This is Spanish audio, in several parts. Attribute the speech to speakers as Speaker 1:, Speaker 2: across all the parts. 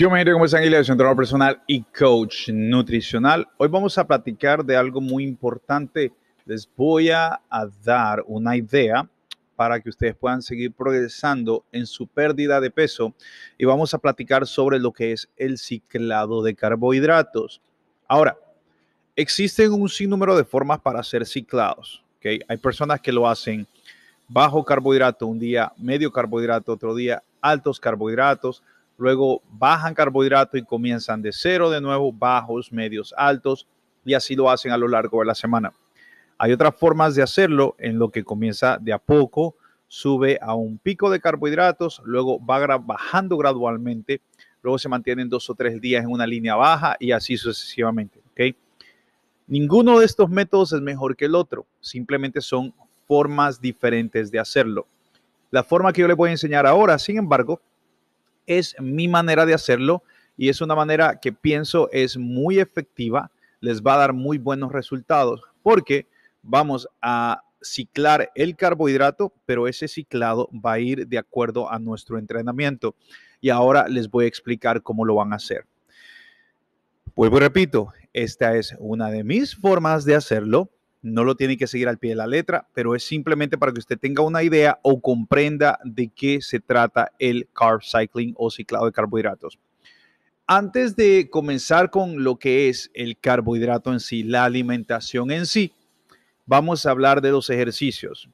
Speaker 1: Yo me Como están? Ángel, soy entrenador personal y coach nutricional. Hoy vamos a platicar de algo muy importante. Les voy a, dar una idea para que ustedes puedan seguir progresando en su pérdida de peso y vamos a platicar sobre lo que es el ciclado de carbohidratos. Ahora, existen un sinnúmero de formas para hacer ciclados. Hay personas que lo hacen bajo carbohidrato un día, medio carbohidrato otro día, altos carbohidratos luego bajan carbohidrato y comienzan de cero de nuevo, bajos, medios, altos, y así lo hacen a lo largo de la semana. Hay otras formas de hacerlo en lo que comienza de a poco, sube a un pico de carbohidratos, luego va bajando gradualmente, luego se mantienen dos o tres días en una línea baja y así sucesivamente. Ninguno de estos métodos es mejor que el otro, simplemente son formas diferentes de hacerlo. La forma que yo les voy a enseñar ahora, sin embargo, es mi manera de hacerlo y es una manera que pienso es muy efectiva, les va a dar muy buenos resultados porque vamos a ciclar el carbohidrato, pero ese ciclado va a ir de acuerdo a nuestro entrenamiento. Y ahora les voy a explicar cómo lo van a hacer. Vuelvo y repito, esta es una de mis formas de hacerlo no lo tiene que seguir al pie de la letra, pero es simplemente para que usted tenga una idea o comprenda de qué se trata el carb cycling o ciclado de carbohidratos. Antes de comenzar con lo que es el carbohidrato en sí, la alimentación en sí, vamos a hablar de los ejercicios.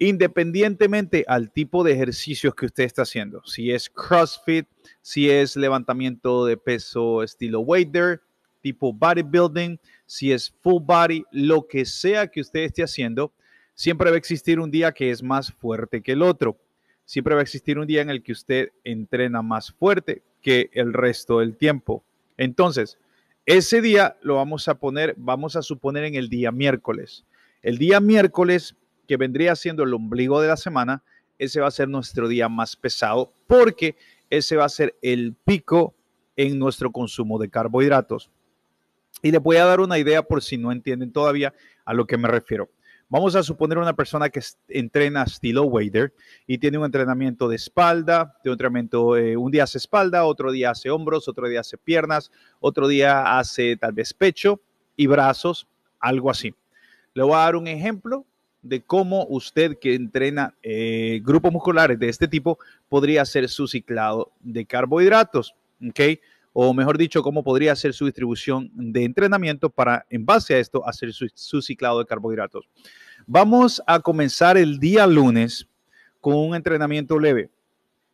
Speaker 1: Independientemente al tipo de ejercicios que usted está haciendo, si es CrossFit, si es levantamiento de peso estilo Wader, tipo bodybuilding, si es full body, lo que sea que usted esté haciendo, siempre va a existir un día que es más fuerte que el otro. Siempre va a existir un día en el que usted entrena más fuerte que el resto del tiempo. Entonces, ese día lo vamos a poner, vamos a suponer en el día miércoles. El día miércoles, que vendría siendo el ombligo de la semana, ese va a ser nuestro día más pesado porque ese va a ser el pico en nuestro consumo de carbohidratos. Y le voy a dar una idea por si no entienden todavía a lo que me refiero. Vamos a suponer una persona que entrena estilo wader y tiene un entrenamiento de espalda, de un entrenamiento, eh, un día hace espalda, otro día hace hombros, otro día hace piernas, otro día hace tal vez pecho y brazos, algo así. Le voy a dar un ejemplo de cómo usted que entrena eh, grupos musculares de este tipo podría hacer su ciclado de carbohidratos, ¿ok? o mejor dicho, cómo podría ser su distribución de entrenamiento para, en base a esto, hacer su, ciclado de carbohidratos. Vamos a comenzar el día lunes con un entrenamiento leve.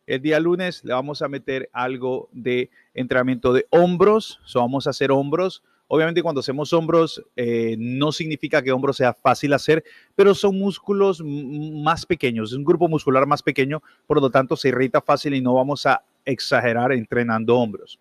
Speaker 1: El día lunes le vamos a meter algo de entrenamiento de hombros, vamos a hacer hombros. Obviamente cuando hacemos hombros eh, no significa que hombros sea fácil hacer, pero son músculos más pequeños, es un grupo muscular más pequeño, por lo tanto se irrita fácil y no vamos a exagerar entrenando hombros.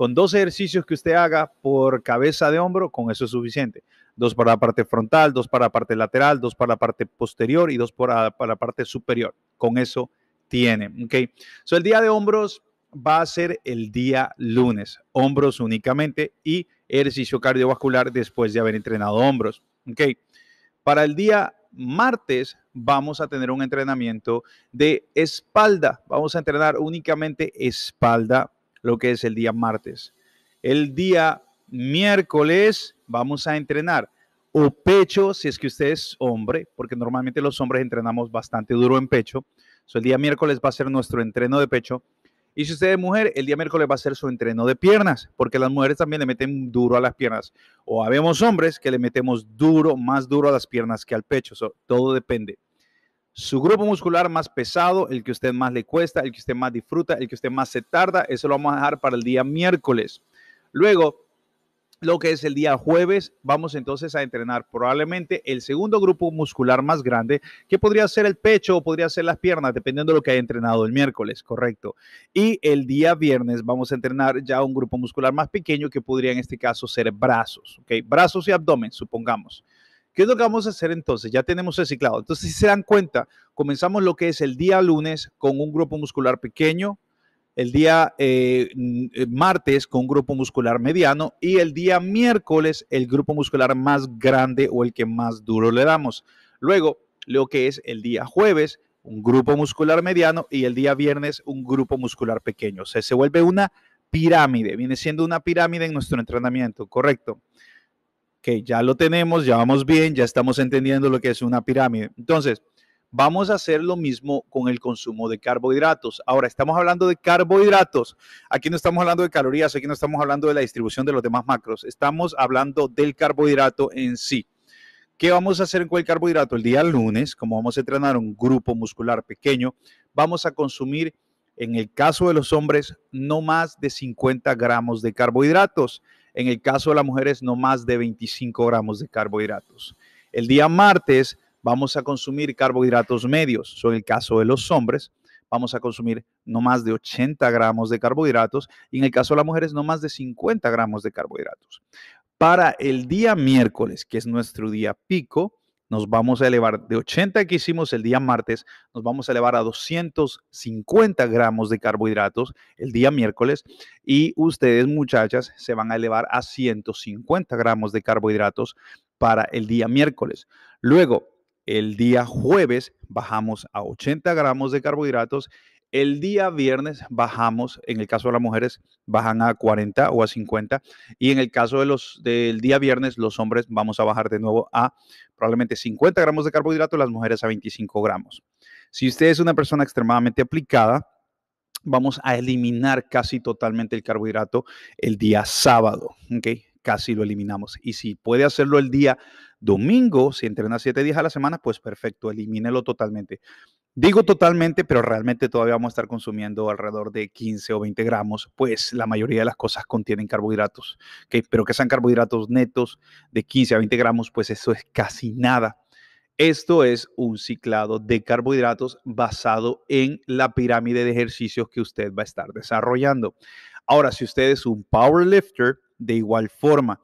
Speaker 1: Con dos ejercicios que usted haga por cabeza de hombro, con eso es suficiente. Dos para la parte frontal, dos para la parte lateral, dos para la parte posterior y dos para, la parte superior. Con eso tiene. Ok. So, el día de hombros va a ser el día lunes. Hombros únicamente y ejercicio cardiovascular después de haber entrenado hombros. Ok. Para el día martes vamos a tener un entrenamiento de espalda. Vamos a entrenar únicamente espalda lo que es el día martes. El día miércoles vamos a entrenar o pecho, si es que usted es hombre, porque normalmente los hombres entrenamos bastante duro en pecho. So, el día miércoles va a ser nuestro entreno de pecho. Y si usted es mujer, el día miércoles va a ser su entreno de piernas, porque las mujeres también le meten duro a las piernas. O habemos hombres que le metemos duro, más duro a las piernas que al pecho. todo depende su grupo muscular más pesado, el que usted más le cuesta, el que usted más disfruta, el que usted más se tarda, eso lo vamos a dejar para el día miércoles. Luego, lo que es el día jueves, vamos entonces a entrenar probablemente el segundo grupo muscular más grande, que podría ser el pecho o podría ser las piernas, dependiendo de lo que haya entrenado el miércoles, correcto. Y el día viernes vamos a entrenar ya un grupo muscular más pequeño, que podría en este caso ser brazos, ¿ok? Brazos y abdomen, supongamos. ¿Qué es lo que vamos a hacer entonces? Ya tenemos reciclado. Entonces, si se dan cuenta, comenzamos lo que es el día lunes con un grupo muscular pequeño, el día eh, martes con un grupo muscular mediano y el día miércoles el grupo muscular más grande o el que más duro le damos. Luego, lo que es el día jueves, un grupo muscular mediano y el día viernes un grupo muscular pequeño. O sea, se vuelve una pirámide, viene siendo una pirámide en nuestro entrenamiento, ¿correcto? que ya lo tenemos, ya vamos bien, ya estamos entendiendo lo que es una pirámide. Entonces, vamos a hacer lo mismo con el consumo de carbohidratos. Ahora, estamos hablando de carbohidratos. Aquí no estamos hablando de calorías, aquí no estamos hablando de la distribución de los demás macros. Estamos hablando del carbohidrato en sí. ¿Qué vamos a hacer con el carbohidrato? El día lunes, como vamos a entrenar un grupo muscular pequeño, vamos a consumir, en el caso de los hombres, no más de 50 gramos de carbohidratos. En el caso de las mujeres, no más de 25 gramos de carbohidratos. El día martes vamos a consumir carbohidratos medios. en el caso de los hombres, vamos a consumir no más de 80 gramos de carbohidratos y en el caso de las mujeres, no más de 50 gramos de carbohidratos. Para el día miércoles, que es nuestro día pico, nos vamos a elevar de 80 que hicimos el día martes, nos vamos a elevar a 250 gramos de carbohidratos el día miércoles y ustedes muchachas se van a elevar a 150 gramos de carbohidratos para el día miércoles. Luego, el día jueves bajamos a 80 gramos de carbohidratos el día viernes bajamos, en el caso de las mujeres bajan a 40 o a 50 y en el caso de los del día viernes los hombres vamos a bajar de nuevo a probablemente 50 gramos de carbohidrato, las mujeres a 25 gramos. Si usted es una persona extremadamente aplicada, vamos a eliminar casi totalmente el carbohidrato el día sábado, Casi lo eliminamos. Y si puede hacerlo el día Domingo, si entrena siete días a la semana, pues perfecto, elimínelo totalmente. Digo totalmente, pero realmente todavía vamos a estar consumiendo alrededor de 15 o 20 gramos, pues la mayoría de las cosas contienen carbohidratos, pero que sean carbohidratos netos de 15 a 20 gramos, pues eso es casi nada. Esto es un ciclado de carbohidratos basado en la pirámide de ejercicios que usted va a estar desarrollando. Ahora, si usted es un powerlifter, de igual forma,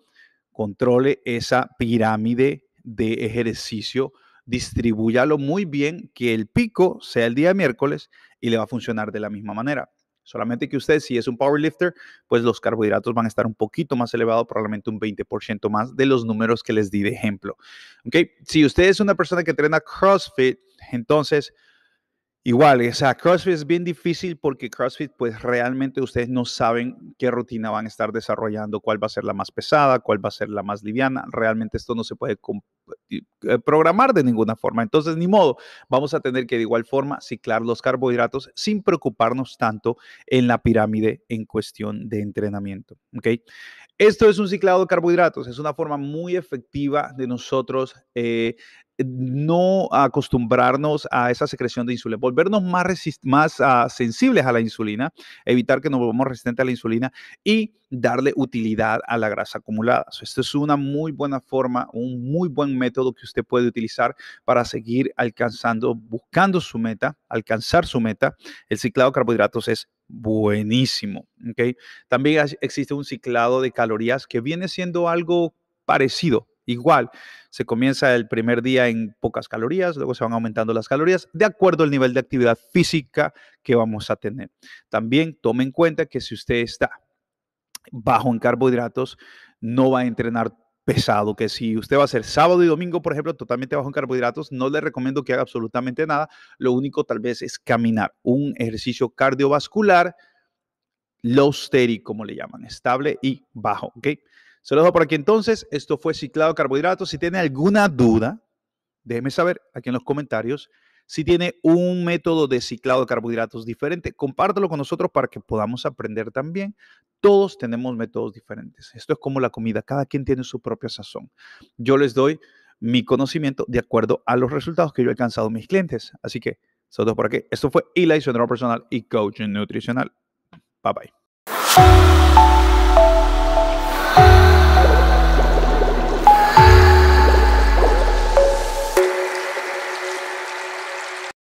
Speaker 1: controle esa pirámide de ejercicio, distribúyalo muy bien, que el pico sea el día de miércoles y le va a funcionar de la misma manera. Solamente que usted, si es un powerlifter, pues los carbohidratos van a estar un poquito más elevados, probablemente un 20% más de los números que les di de ejemplo. ¿Okay? Si usted es una persona que entrena CrossFit, entonces Igual, o sea, CrossFit es bien difícil porque CrossFit, pues realmente ustedes no saben qué rutina van a estar desarrollando, cuál va a ser la más pesada, cuál va a ser la más liviana. Realmente esto no se puede eh, eh, programar de ninguna forma. Entonces, ni modo, vamos a tener que de igual forma ciclar los carbohidratos sin preocuparnos tanto en la pirámide en cuestión de entrenamiento. ¿Ok? Esto es un ciclado de carbohidratos, es una forma muy efectiva de nosotros eh, no acostumbrarnos a esa secreción de insulina, volvernos más, ah, sensibles a la insulina, evitar que nos volvamos resistentes a la insulina y darle utilidad a la grasa acumulada. esto es una muy buena forma, un muy buen método que usted puede utilizar para seguir alcanzando, buscando su meta, alcanzar su meta. El ciclado de carbohidratos es buenísimo. También existe un ciclado de calorías que viene siendo algo parecido. Igual, se comienza el primer día en pocas calorías, luego se van aumentando las calorías de acuerdo al nivel de actividad física que vamos a tener. También tome en cuenta que si usted está bajo en carbohidratos, no va a entrenar pesado, que si usted va a hacer sábado y domingo, por ejemplo, totalmente bajo en carbohidratos, no le recomiendo que haga absolutamente nada. Lo único tal vez es caminar, un ejercicio cardiovascular low steady, como le llaman, estable y bajo, ¿ok? Se lo dejo por aquí entonces. Esto fue Ciclado Carbohidratos. Si tiene alguna duda, déjeme saber aquí en los comentarios si tiene un método de ciclado de carbohidratos diferente. Compártelo con nosotros para que podamos aprender también. Todos tenemos métodos diferentes. Esto es como la comida, cada quien tiene su propia sazón. Yo les doy mi conocimiento de acuerdo a los resultados que yo he alcanzado mis clientes. Así que, saludos por aquí. Esto fue Eli, su personal y coaching nutricional. Bye bye.